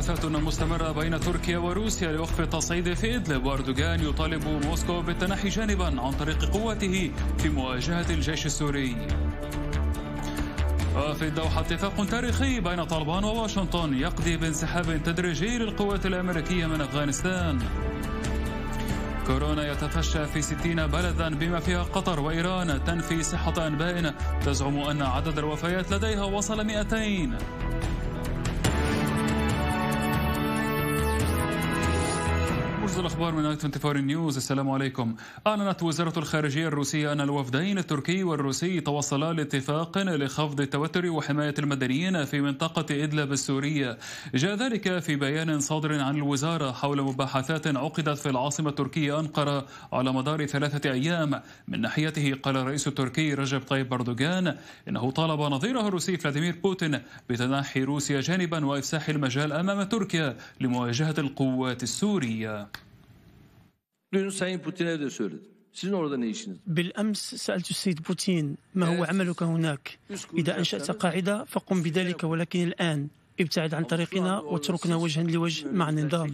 محادثات مستمرة بين تركيا وروسيا لوقف التصعيد في إدلب وأردوغان يطالب موسكو بالتنحي جانبا عن طريق قوته في مواجهة الجيش السوري وفي الدوحة اتفاق تاريخي بين طالبان وواشنطن يقضي بانسحاب تدريجي للقوات الأمريكية من أفغانستان كورونا يتفشى في 60 بلدا بما فيها قطر وإيران تنفي صحة أنباء تزعم أن عدد الوفيات لديها وصل 200 برج الاخبار من 24 نيوز السلام عليكم اعلنت وزاره الخارجيه الروسيه ان الوفدين التركي والروسي توصلا لاتفاق لخفض التوتر وحمايه المدنيين في منطقه ادلب السوريه جاء ذلك في بيان صادر عن الوزاره حول مباحثات عقدت في العاصمه التركيه انقره على مدار ثلاثه ايام من ناحيته قال الرئيس التركي رجب طيب اردوغان انه طالب نظيره الروسي فلاديمير بوتين بتنحي روسيا جانبا وافساح المجال امام تركيا لمواجهه القوات السوريه Dün Sayın Putin'e de söyledim. Sizin orada ne işiniz? بالأمس سألت السيد بوتين ما هو عملك هناك؟ إذا أنشأت قاعدة فقم بذلك ولكن الآن ابتعد عن طريقنا واتركنا وجها لوجه مع النظام.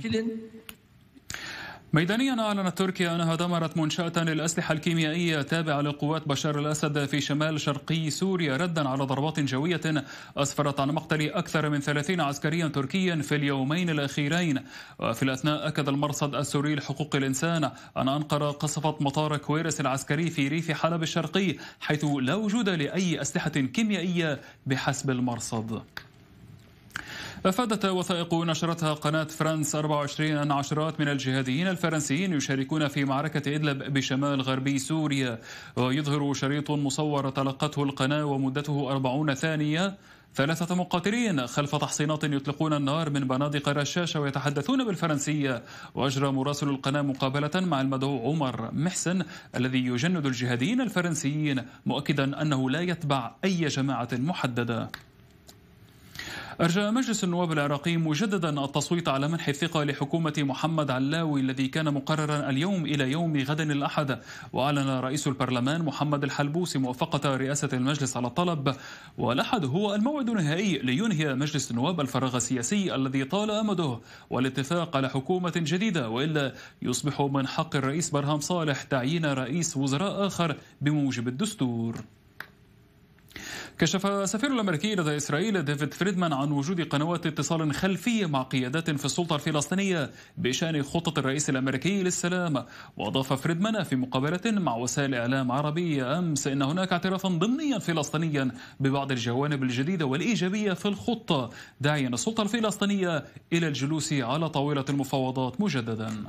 ميدانيا أعلنت تركيا أنها دمرت منشأة للأسلحة الكيميائية تابعة لقوات بشار الأسد في شمال شرقي سوريا ردا على ضربات جوية أسفرت عن مقتل أكثر من 30 عسكريا تركيا في اليومين الأخيرين وفي الأثناء أكد المرصد السوري لحقوق الإنسان أن أنقرة قصفت مطار كويرس العسكري في ريف حلب الشرقي حيث لا وجود لأي أسلحة كيميائية بحسب المرصد أفادت وثائق نشرتها قناة فرانس 24 أن عشرات من الجهاديين الفرنسيين يشاركون في معركة إدلب بشمال غربي سوريا ويظهر شريط مصور تلقته القناة ومدته 40 ثانية ثلاثة مقاتلين خلف تحصينات يطلقون النار من بنادق رشاشة ويتحدثون بالفرنسية وأجرى مراسل القناة مقابلة مع المدعو عمر محسن الذي يجند الجهاديين الفرنسيين مؤكدا أنه لا يتبع أي جماعة محددة أرجى مجلس النواب العراقي مجددا التصويت على منح الثقة لحكومة محمد علاوي الذي كان مقررا اليوم إلى يوم غد الأحد وأعلن رئيس البرلمان محمد الحلبوسي موافقة رئاسة المجلس على الطلب والأحد هو الموعد النهائي لينهي مجلس النواب الفراغ السياسي الذي طال أمده والاتفاق على حكومة جديدة وإلا يصبح من حق الرئيس برهام صالح تعيين رئيس وزراء آخر بموجب الدستور كشف السفير الامريكي لدى اسرائيل ديفيد فريدمان عن وجود قنوات اتصال خلفيه مع قيادات في السلطه الفلسطينيه بشان خطه الرئيس الامريكي للسلام واضاف فريدمان في مقابله مع وسائل اعلام عربيه امس ان هناك اعترافا ضمنيا فلسطينيا ببعض الجوانب الجديده والايجابيه في الخطه داعيا السلطه الفلسطينيه الى الجلوس على طاوله المفاوضات مجددا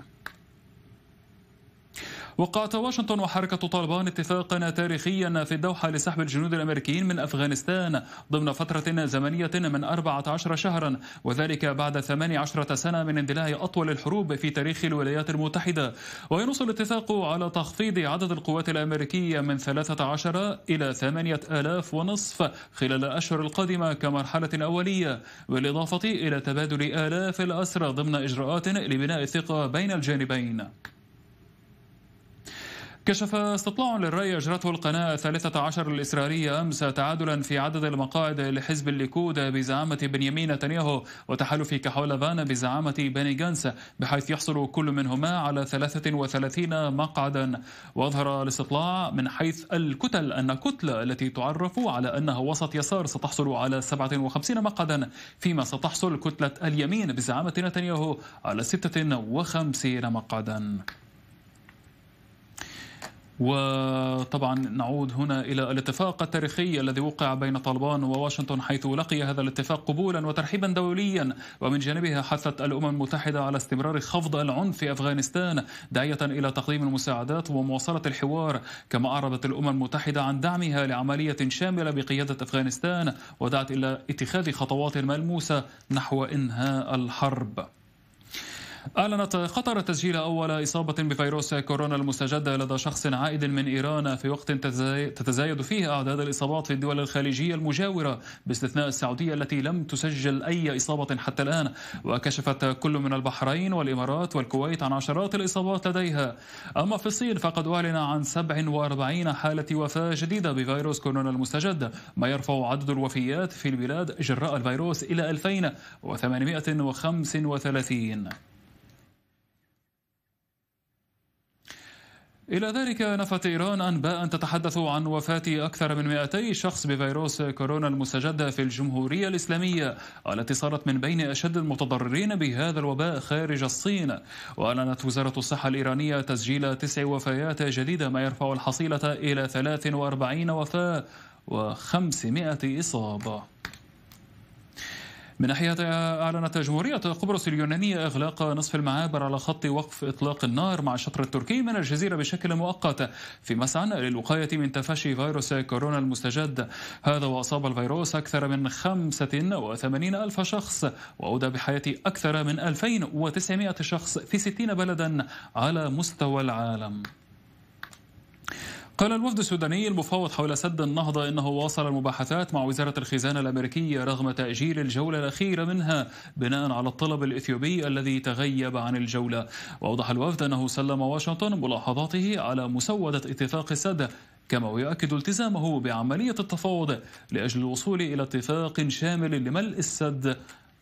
وقعت واشنطن وحركة طالبان اتفاقا تاريخيا في الدوحة لسحب الجنود الأمريكيين من أفغانستان ضمن فترة زمنية من 14 شهرا وذلك بعد 18 سنة من اندلاع أطول الحروب في تاريخ الولايات المتحدة وينص الاتفاق على تخفيض عدد القوات الأمريكية من 13 إلى 8000 ونصف خلال الأشهر القادمة كمرحلة أولية بالإضافة إلى تبادل آلاف الأسرى ضمن إجراءات لبناء الثقة بين الجانبين كشف استطلاع للرأي أجرته القناة 13 الإسرائيلية أمس تعادلا في عدد المقاعد لحزب الليكود بزعامة بنيامين نتنياهو وتحالف كحول فانا بزعامة بني جانس بحيث يحصل كل منهما على 33 مقعدا وأظهر الاستطلاع من حيث الكتل أن كتلة التي تعرف على أنها وسط يسار ستحصل على 57 مقعدا فيما ستحصل كتلة اليمين بزعامة نتنياهو على 56 مقعدا وطبعا نعود هنا الى الاتفاق التاريخي الذي وقع بين طالبان وواشنطن حيث لقي هذا الاتفاق قبولا وترحيبا دوليا ومن جانبها حثت الامم المتحده على استمرار خفض العنف في افغانستان داعيه الى تقديم المساعدات ومواصله الحوار كما اعربت الامم المتحده عن دعمها لعمليه شامله بقياده افغانستان ودعت الى اتخاذ خطوات ملموسه نحو انهاء الحرب. أعلنت قطر تسجيل أول إصابة بفيروس كورونا المستجد لدى شخص عائد من إيران في وقت تتزايد فيه أعداد الإصابات في الدول الخليجية المجاورة باستثناء السعودية التي لم تسجل أي إصابة حتى الآن وكشفت كل من البحرين والإمارات والكويت عن عشرات الإصابات لديها أما في الصين فقد أعلن عن 47 حالة وفاة جديدة بفيروس كورونا المستجد ما يرفع عدد الوفيات في البلاد جراء الفيروس إلى 2835 إلى ذلك نفت إيران أنباء تتحدث عن وفاة أكثر من 200 شخص بفيروس كورونا المستجد في الجمهورية الإسلامية التي صارت من بين أشد المتضررين بهذا الوباء خارج الصين وأعلنت وزارة الصحة الإيرانية تسجيل تسع وفيات جديدة ما يرفع الحصيلة إلى 43 وفاة و500 إصابة من ناحيتها أعلنت جمهورية قبرص اليونانية إغلاق نصف المعابر على خط وقف إطلاق النار مع الشطر التركي من الجزيرة بشكل مؤقت في مسعى للوقاية من تفشي فيروس كورونا المستجد هذا وأصاب الفيروس أكثر من 85 ألف شخص وأودى بحياة أكثر من 2900 شخص في 60 بلدا على مستوى العالم قال الوفد السوداني المفاوض حول سد النهضة إنه واصل المباحثات مع وزارة الخزانة الأمريكية رغم تأجيل الجولة الأخيرة منها بناء على الطلب الإثيوبي الذي تغيب عن الجولة وأوضح الوفد أنه سلم واشنطن ملاحظاته على مسودة اتفاق السد كما يؤكد التزامه بعملية التفاوض لأجل الوصول إلى اتفاق شامل لملء السد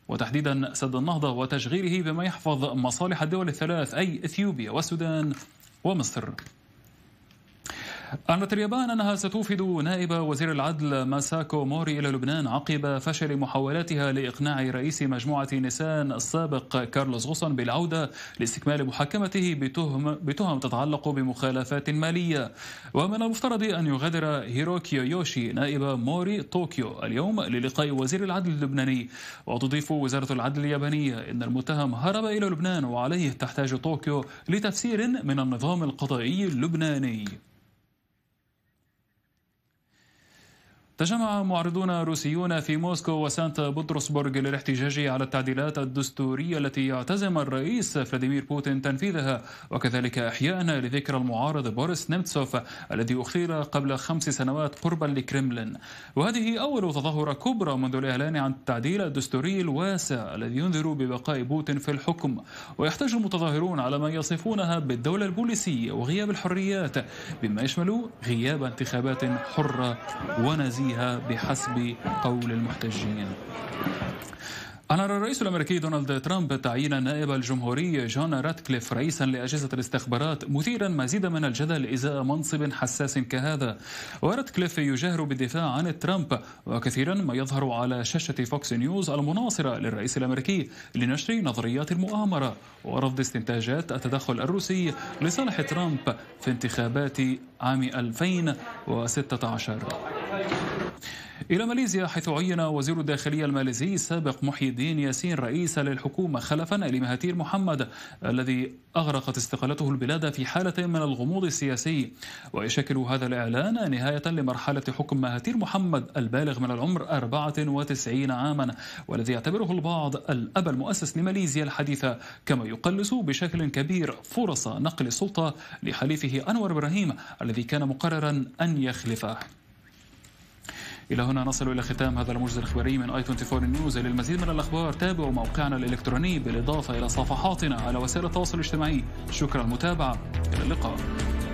وتحديدا سد النهضة وتشغيله بما يحفظ مصالح الدول الثلاث أي إثيوبيا والسودان ومصر أعلنت اليابان أنها ستوفد نائب وزير العدل ماساكو موري إلى لبنان عقب فشل محاولاتها لإقناع رئيس مجموعة نيسان السابق كارلوس غوصن بالعودة لاستكمال محاكمته بتهم, بتهم تتعلق بمخالفات مالية ومن المفترض أن يغادر هيروكيو يوشي نائب موري طوكيو اليوم للقاء وزير العدل اللبناني وتضيف وزارة العدل اليابانية أن المتهم هرب إلى لبنان وعليه تحتاج طوكيو لتفسير من النظام القضائي اللبناني تجمع معارضون روسيون في موسكو وسانت بطرسبرغ للاحتجاج على التعديلات الدستورية التي يعتزم الرئيس فلاديمير بوتين تنفيذها وكذلك إحياء لذكرى المعارض بوريس نيمتسوف الذي أخير قبل خمس سنوات قربا لكريملين وهذه أول تظاهرة كبرى منذ الإعلان عن التعديل الدستوري الواسع الذي ينذر ببقاء بوتين في الحكم ويحتج المتظاهرون على ما يصفونها بالدولة البوليسية وغياب الحريات بما يشمل غياب انتخابات حرة ونزيهة فيها بحسب قول المحتجين أنا الرئيس الأمريكي دونالد ترامب تعيين نائب الجمهوري جون راتكليف رئيسا لأجهزة الاستخبارات مثيرا مزيدا من الجدل إزاء منصب حساس كهذا وراتكليف يجاهر بالدفاع عن ترامب وكثيرا ما يظهر على شاشة فوكس نيوز المناصرة للرئيس الأمريكي لنشر نظريات المؤامرة ورفض استنتاجات التدخل الروسي لصالح ترامب في انتخابات عام 2016 إلى ماليزيا حيث عين وزير الداخلية الماليزي السابق محي الدين ياسين رئيسا للحكومة خلفا لمهاتير محمد الذي أغرقت استقالته البلاد في حالة من الغموض السياسي ويشكل هذا الإعلان نهاية لمرحلة حكم مهاتير محمد البالغ من العمر 94 عاما والذي يعتبره البعض الأب المؤسس لماليزيا الحديثة كما يقلص بشكل كبير فرص نقل السلطة لحليفه أنور إبراهيم الذي كان مقررا أن يخلفه إلى هنا نصل إلى ختام هذا الموجز الإخباري من آي 24 نيوز للمزيد من الأخبار تابعوا موقعنا الإلكتروني بالإضافة إلى صفحاتنا على وسائل التواصل الاجتماعي شكرا المتابعة إلى اللقاء